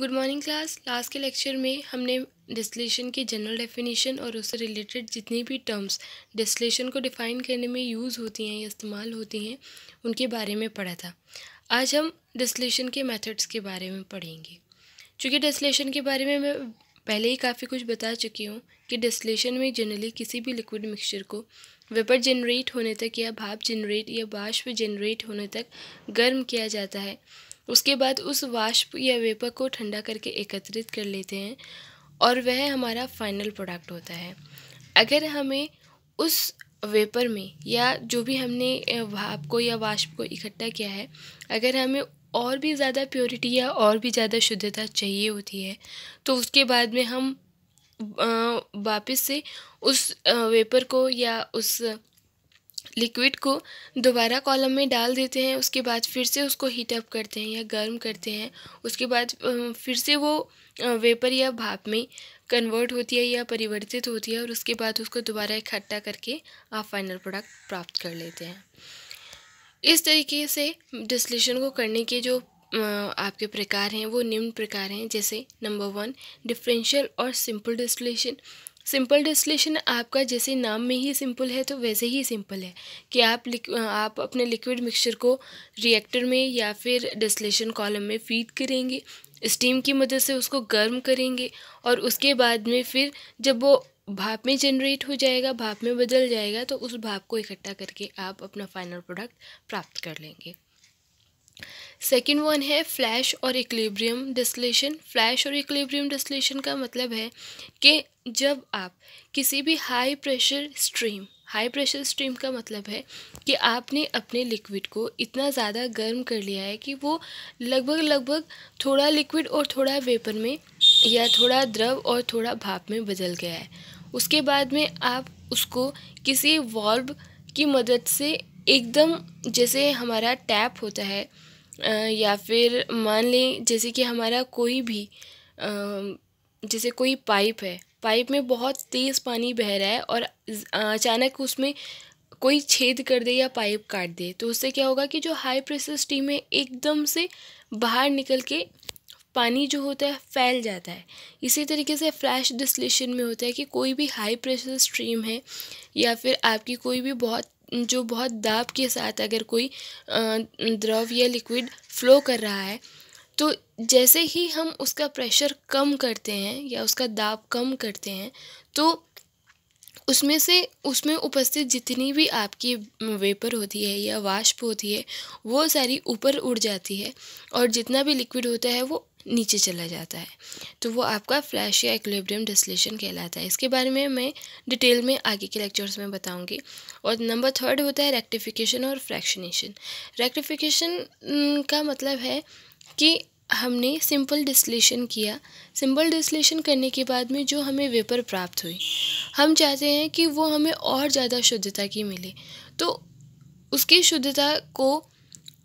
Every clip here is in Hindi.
गुड मॉर्निंग क्लास लास्ट के लेक्चर में हमने डिस्लेशन की जनरल डेफिनेशन और उससे रिलेटेड जितनी भी टर्म्स डिस्लेशन को डिफ़ाइन करने में यूज़ होती हैं या इस्तेमाल होती हैं उनके बारे में पढ़ा था आज हम डिस्लेशन के मेथड्स के बारे में पढ़ेंगे चूँकि डिस्लेशन के बारे में मैं पहले ही काफ़ी कुछ बता चुकी हूँ कि डिस्लेशन में जनरली किसी भी लिक्विड मिक्सचर को वेपर जनरेट होने तक या भाप जनरेट या बाष्प जनरेट होने तक गर्म किया जाता है उसके बाद उस वाष्प या वेपर को ठंडा करके एकत्रित कर लेते हैं और वह हमारा फाइनल प्रोडक्ट होता है अगर हमें उस वेपर में या जो भी हमने भाप को या वाष्प को इकट्ठा किया है अगर हमें और भी ज़्यादा प्योरिटी या और भी ज़्यादा शुद्धता चाहिए होती है तो उसके बाद में हम वापस से उस वेपर को या उस लिक्विड को दोबारा कॉलम में डाल देते हैं उसके बाद फिर से उसको हीट अप करते हैं या गर्म करते हैं उसके बाद फिर से वो वेपर या भाप में कन्वर्ट होती है या परिवर्तित होती है और उसके बाद उसको दोबारा इकट्ठा करके आप फाइनल प्रोडक्ट प्राप्त कर लेते हैं इस तरीके से डिस्लेशन को करने के जो आपके प्रकार हैं वो निम्न प्रकार हैं जैसे नंबर वन डिफरेंशियल और सिंपल डिस्लेशन सिंपल डिस्टिलेशन आपका जैसे नाम में ही सिंपल है तो वैसे ही सिंपल है कि आप आप अपने लिक्विड मिक्सचर को रिएक्टर में या फिर डिस्टिलेशन कॉलम में फीड करेंगे स्टीम की मदद से उसको गर्म करेंगे और उसके बाद में फिर जब वो भाप में जनरेट हो जाएगा भाप में बदल जाएगा तो उस भाप को इकट्ठा करके आप अपना फाइनल प्रोडक्ट प्राप्त कर लेंगे सेकेंड वन है फ्लैश और इक्लेब्रियम डिस्लेशन फ्लैश और इक्लेब्रियम डिस्लेशन का मतलब है कि जब आप किसी भी high pressure stream high pressure stream का मतलब है कि आपने अपने लिक्विड को इतना ज़्यादा गर्म कर लिया है कि वो लगभग लगभग थोड़ा लिक्विड और थोड़ा वेपर में या थोड़ा द्रव और थोड़ा भाप में बदल गया है उसके बाद में आप उसको किसी वॉल्व की मदद से एकदम जैसे हमारा टैप होता है या फिर मान लें जैसे कि हमारा कोई भी जैसे कोई पाइप है पाइप में बहुत तेज़ पानी बह रहा है और अचानक उसमें कोई छेद कर दे या पाइप काट दे तो उससे क्या होगा कि जो हाई प्रेशर स्टीम है एकदम से बाहर निकल के पानी जो होता है फैल जाता है इसी तरीके से फ्लैश डिस्लेशन में होता है कि कोई भी हाई प्रेशर स्ट्रीम है या फिर आपकी कोई भी बहुत जो बहुत दाब के साथ अगर कोई द्रव या लिक्विड फ्लो कर रहा है तो जैसे ही हम उसका प्रेशर कम करते हैं या उसका दाब कम करते हैं तो उसमें से उसमें उपस्थित जितनी भी आपकी वेपर होती है या वाष्प होती है वो सारी ऊपर उड़ जाती है और जितना भी लिक्विड होता है वो नीचे चला जाता है तो वो आपका फ्लैश या इक्विलिब्रियम डिसलेशन कहलाता है इसके बारे में मैं डिटेल में आगे के लेक्चर्स में बताऊंगी और नंबर थर्ड होता है रेक्टिफिकेशन और फ्रैक्शनेशन रेक्टिफिकेशन का मतलब है कि हमने सिंपल डिसलेशन किया सिंपल डिसलेशन करने के बाद में जो हमें वेपर प्राप्त हुई हम चाहते हैं कि वो हमें और ज़्यादा शुद्धता की मिले तो उसकी शुद्धता को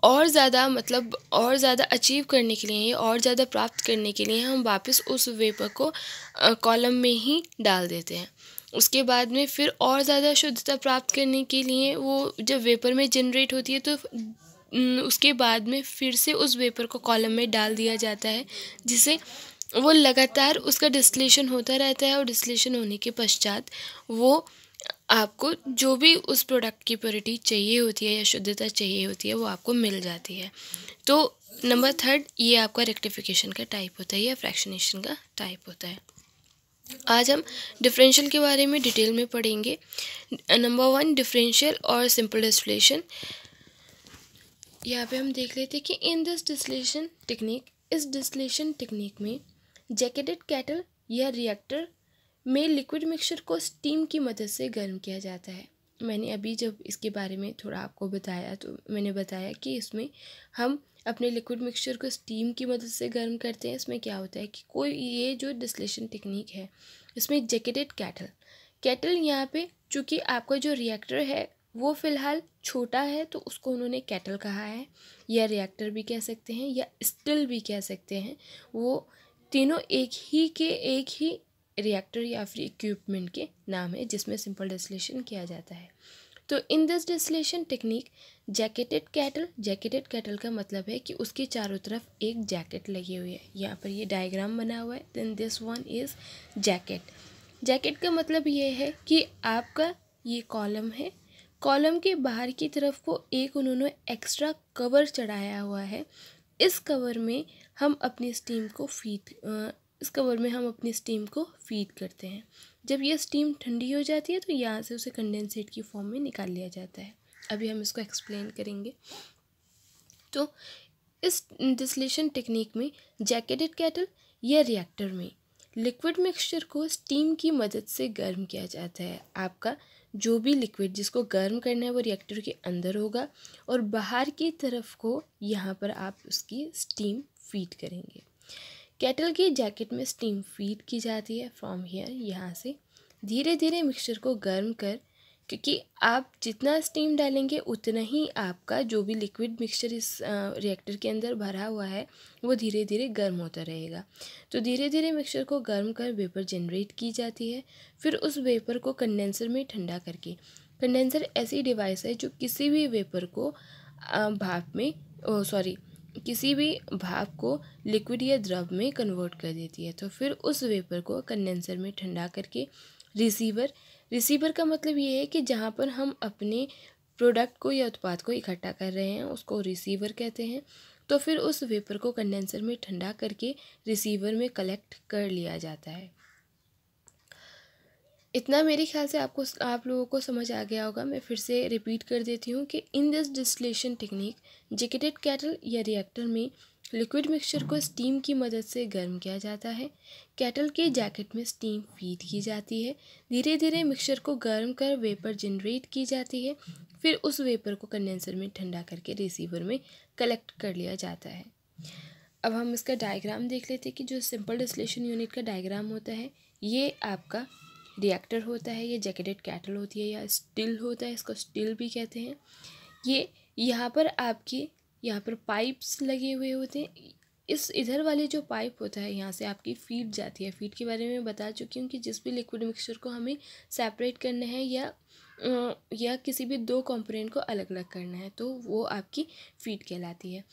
और ज़्यादा मतलब और ज़्यादा अचीव करने के लिए और ज़्यादा प्राप्त करने के लिए हम वापस उस वेपर को कॉलम में ही डाल देते हैं उसके बाद में फिर और ज़्यादा शुद्धता प्राप्त करने के लिए वो जब वेपर में जनरेट होती है तो उसके बाद में फिर से उस वेपर को कॉलम में डाल दिया जाता है जिसे वो लगातार उसका डिस्लेशन होता रहता है और डिस्लेशन होने के पश्चात वो आपको जो भी उस प्रोडक्ट की प्योरिटी चाहिए होती है या शुद्धता चाहिए होती है वो आपको मिल जाती है तो नंबर थर्ड ये आपका रेक्टिफिकेशन का टाइप होता है या फ्रैक्शनेशन का टाइप होता है आज हम डिफरेंशियल के बारे में डिटेल में पढ़ेंगे नंबर वन डिफरेंशियल और सिंपल डिस्टिलेशन यहाँ पे हम देख लेते हैं कि इन दिस डिस्टिलेशन टेक्निक इस डिस्टिलेशन टेक्निक में जैकेटेड कैटल या रिएक्टर में लिक्विड मिक्सचर को स्टीम की मदद से गर्म किया जाता है मैंने अभी जब इसके बारे में थोड़ा आपको बताया तो मैंने बताया कि इसमें हम अपने लिक्विड मिक्सचर को स्टीम की मदद से गर्म करते हैं इसमें क्या होता है कि कोई ये जो डिस्लेशन टेक्निक है इसमें जैकेटेड कैटल कैटल यहाँ पे चूँकि आपका जो रिएक्टर है वो फ़िलहाल छोटा है तो उसको उन्होंने कैटल कहा है या रिएक्टर भी कह सकते हैं या स्टिल भी कह सकते हैं वो तीनों एक ही के एक ही रिएक्टर या फिर इक्विपमेंट के नाम है जिसमें सिंपल डिस्लेशन किया जाता है तो in this distillation technique jacketed kettle jacketed kettle का मतलब है कि उसके चारों तरफ एक जैकेट लगी हुई है यहाँ पर ये डायग्राम बना हुआ है then this one is jacket jacket का मतलब ये है कि आपका ये कॉलम है कॉलम के बाहर की तरफ को एक उन्होंने एक्स्ट्रा कवर चढ़ाया हुआ है इस कवर में हम अपनी स्टीम को फीड इस कवर में हम अपनी स्टीम को फीड करते हैं जब यह स्टीम ठंडी हो जाती है तो यहाँ से उसे कंडेंसेट की फॉर्म में निकाल लिया जाता है अभी हम इसको एक्सप्लेन करेंगे तो इस डिसलेशन टेक्निक में जैकेटेड कैटल या रिएक्टर में लिक्विड मिक्सचर को स्टीम की मदद से गर्म किया जाता है आपका जो भी लिक्विड जिसको गर्म करना है वो रिएक्टर के अंदर होगा और बाहर की तरफ को यहाँ पर आप उसकी स्टीम फीड करेंगे कैटल की जैकेट में स्टीम फीड की जाती है फ्रॉम हेयर यहाँ से धीरे धीरे मिक्सचर को गर्म कर क्योंकि आप जितना स्टीम डालेंगे उतना ही आपका जो भी लिक्विड मिक्सचर इस रिएक्टर के अंदर भरा हुआ है वो धीरे धीरे गर्म होता रहेगा तो धीरे धीरे मिक्सचर को गर्म कर वेपर जनरेट की जाती है फिर उस वेपर को कंडेंसर में ठंडा करके कंडेंसर ऐसी डिवाइस है जो किसी भी वेपर को भाप में सॉरी किसी भी भाप को लिक्विड या द्रव में कन्वर्ट कर देती है तो फिर उस वेपर को कंडेंसर में ठंडा करके रिसीवर रिसीवर का मतलब ये है कि जहाँ पर हम अपने प्रोडक्ट को या उत्पाद को इकट्ठा कर रहे हैं उसको रिसीवर कहते हैं तो फिर उस वेपर को कंडेंसर में ठंडा करके रिसीवर में कलेक्ट कर लिया जाता है इतना मेरे ख्याल से आपको आप लोगों को समझ आ गया होगा मैं फिर से रिपीट कर देती हूँ कि in this distillation technique jacketed kettle या रिएक्टर में लिक्विड मिक्सचर को स्टीम की मदद से गर्म किया जाता है कैटल के जैकेट में स्टीम फीड की जाती है धीरे धीरे मिक्सचर को गर्म कर वेपर जनरेट की जाती है फिर उस वेपर को कंडेंसर में ठंडा करके रिसीवर में कलेक्ट कर लिया जाता है अब हम इसका डायग्राम देख लेते हैं कि जो सिंपल डिस्लेशन यूनिट का डायग्राम होता है ये आपका रिएक्टर होता है ये जैकेटेड कैटल होती है या स्टिल होता है इसको स्टिल भी कहते हैं ये यहाँ पर आपके यहाँ पर पाइप्स लगे हुए होते हैं इस इधर वाले जो पाइप होता है यहाँ से आपकी फीड जाती है फीड के बारे में बता चुकी हूँ कि जिस भी लिक्विड मिक्सचर को हमें सेपरेट करना है या या किसी भी दो कंपोनेंट को अलग अलग करना है तो वो आपकी फीड कहलाती है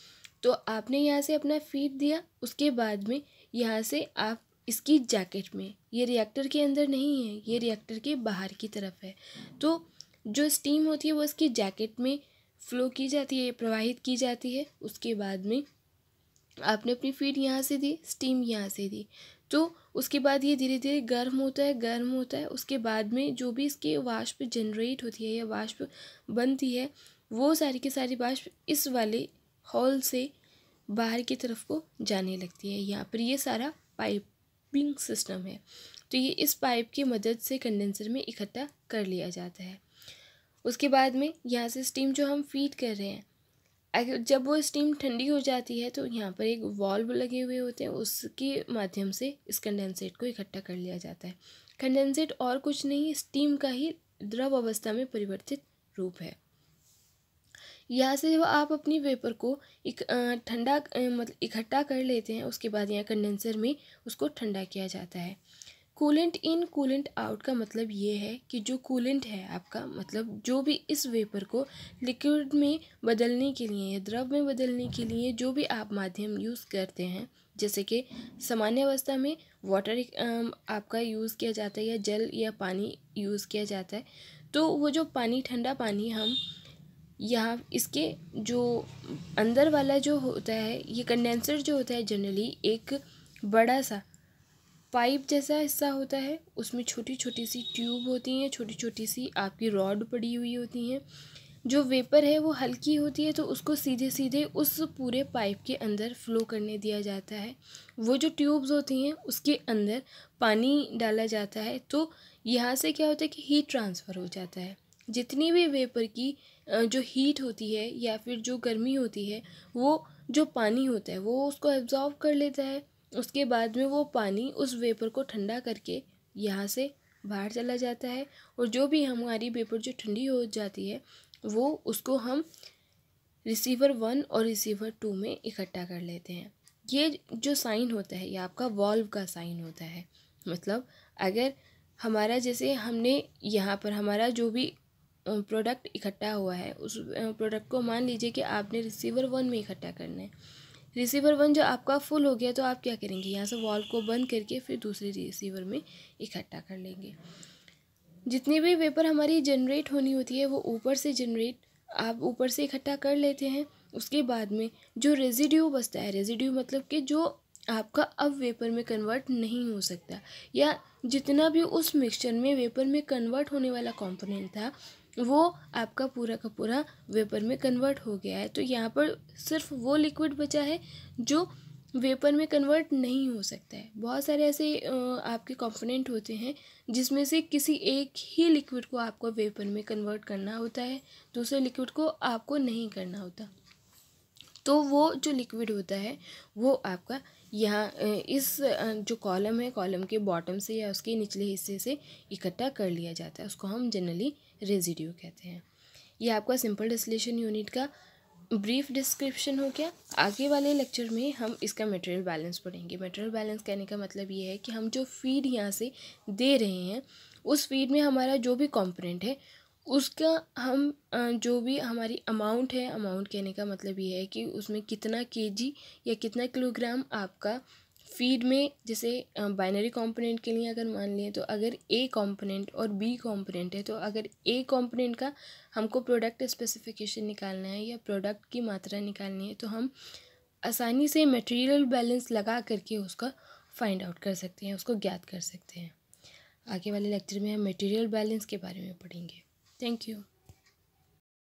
तो आपने यहाँ से अपना फीड दिया उसके बाद में यहाँ से आप इसकी जैकेट में ये रिएक्टर के अंदर नहीं है ये रिएक्टर के बाहर की तरफ है तो जो स्टीम होती है वो इसकी जैकेट में फ्लो की जाती है प्रवाहित की जाती है उसके बाद में आपने अपनी फीड यहाँ से दी स्टीम यहाँ से दी तो उसके बाद ये धीरे धीरे गर्म होता है गर्म होता है उसके बाद में जो भी इसके वाष्प जनरेट होती है या वाष्प बनती है वो सारी की सारी वाष्प इस वाले हॉल से बाहर की तरफ को जाने लगती है यहाँ पर ये सारा पाइप पिंक सिस्टम है तो ये इस पाइप की मदद से कंडेंसर में इकट्ठा कर लिया जाता है उसके बाद में यहाँ से स्टीम जो हम फीड कर रहे हैं अगर जब वो स्टीम ठंडी हो जाती है तो यहाँ पर एक वॉल्व लगे हुए होते हैं उसके माध्यम से इस कंडेंसेट को इकट्ठा कर लिया जाता है कंडेंसेट और कुछ नहीं स्टीम का ही द्रव अवस्था में परिवर्तित रूप है यहाँ से जब आप अपनी वेपर को ठंडा मतलब इकट्ठा कर लेते हैं उसके बाद यहाँ कंडेंसर में उसको ठंडा किया जाता है कूलेंट इन कूलेंट आउट का मतलब ये है कि जो कूलेंट है आपका मतलब जो भी इस वेपर को लिक्विड में बदलने के लिए या द्रव में बदलने के लिए जो भी आप माध्यम यूज़ करते हैं जैसे कि सामान्य अवस्था में वाटर आपका यूज़ किया जाता है या जल या पानी यूज़ किया जाता है तो वो जो पानी ठंडा पानी हम यहाँ इसके जो अंदर वाला जो होता है ये कंडेंसर जो होता है जनरली एक बड़ा सा पाइप जैसा हिस्सा होता है उसमें छोटी छोटी सी ट्यूब होती हैं छोटी छोटी सी आपकी रॉड पड़ी हुई होती हैं जो वेपर है वो हल्की होती है तो उसको सीधे सीधे उस पूरे पाइप के अंदर फ्लो करने दिया जाता है वो जो ट्यूब्स होती हैं उसके अंदर पानी डाला जाता है तो यहाँ से क्या होता है कि हीट ट्रांसफ़र हो जाता है जितनी भी वेपर की जो हीट होती है या फिर जो गर्मी होती है वो जो पानी होता है वो उसको एब्ज़ॉर्व कर लेता है उसके बाद में वो पानी उस वेपर को ठंडा करके यहाँ से बाहर चला जाता है और जो भी हमारी वेपर जो ठंडी हो जाती है वो उसको हम रिसीवर वन और रिसीवर टू में इकट्ठा कर लेते हैं ये जो साइन होता है ये आपका वॉल्व का साइन होता है मतलब अगर हमारा जैसे हमने यहाँ पर हमारा जो भी प्रोडक्ट इकट्ठा हुआ है उस प्रोडक्ट को मान लीजिए कि आपने रिसीवर वन में इकट्ठा करना है रिसीवर वन जो आपका फुल हो गया तो आप क्या करेंगे यहाँ से वॉल को बंद करके फिर दूसरे रिसीवर में इकट्ठा कर लेंगे जितनी भी वेपर हमारी जनरेट होनी होती है वो ऊपर से जनरेट आप ऊपर से इकट्ठा कर लेते हैं उसके बाद में जो रेजिड्यू बचता है रेजिड्यू मतलब कि जो आपका अब वेपर में कन्वर्ट नहीं हो सकता या जितना भी उस मिक्सचर में वेपर में कन्वर्ट होने वाला कंपोनेंट था वो आपका पूरा का पूरा वेपर में कन्वर्ट हो गया है तो यहाँ पर सिर्फ वो लिक्विड बचा है जो वेपर में कन्वर्ट नहीं हो सकता है बहुत सारे ऐसे आपके कंपोनेंट होते हैं जिसमें से किसी एक ही लिक्विड को आपको वेपर में कन्वर्ट करना होता है दूसरे लिक्विड को आपको नहीं करना होता तो वो जो लिक्विड होता है वो आपका यहाँ इस जो कॉलम है कॉलम के बॉटम से या उसके निचले हिस्से से इकट्ठा कर लिया जाता है उसको हम जनरली रेजिड्यू कहते हैं ये आपका सिंपल डिस्लेशन यूनिट का ब्रीफ डिस्क्रिप्शन हो गया आगे वाले लेक्चर में हम इसका मटेरियल बैलेंस पढ़ेंगे मटेरियल बैलेंस कहने का मतलब ये है कि हम जो फीड यहाँ से दे रहे हैं उस फीड में हमारा जो भी कॉम्पोनेंट है उसका हम जो भी हमारी अमाउंट है अमाउंट कहने का मतलब ये है कि उसमें कितना केजी या कितना किलोग्राम आपका फीड में जैसे बाइनरी कंपोनेंट के लिए अगर मान लें तो अगर ए कंपोनेंट और बी कंपोनेंट है तो अगर ए कंपोनेंट का हमको प्रोडक्ट स्पेसिफिकेशन निकालना है या प्रोडक्ट की मात्रा निकालनी है तो हम आसानी से मटेरियल बैलेंस लगा करके उसका फाइंड आउट कर सकते हैं उसको ज्ञात कर सकते हैं आगे वाले लेक्चर में हम मटेरियल बैलेंस के बारे में पढ़ेंगे थैंक यू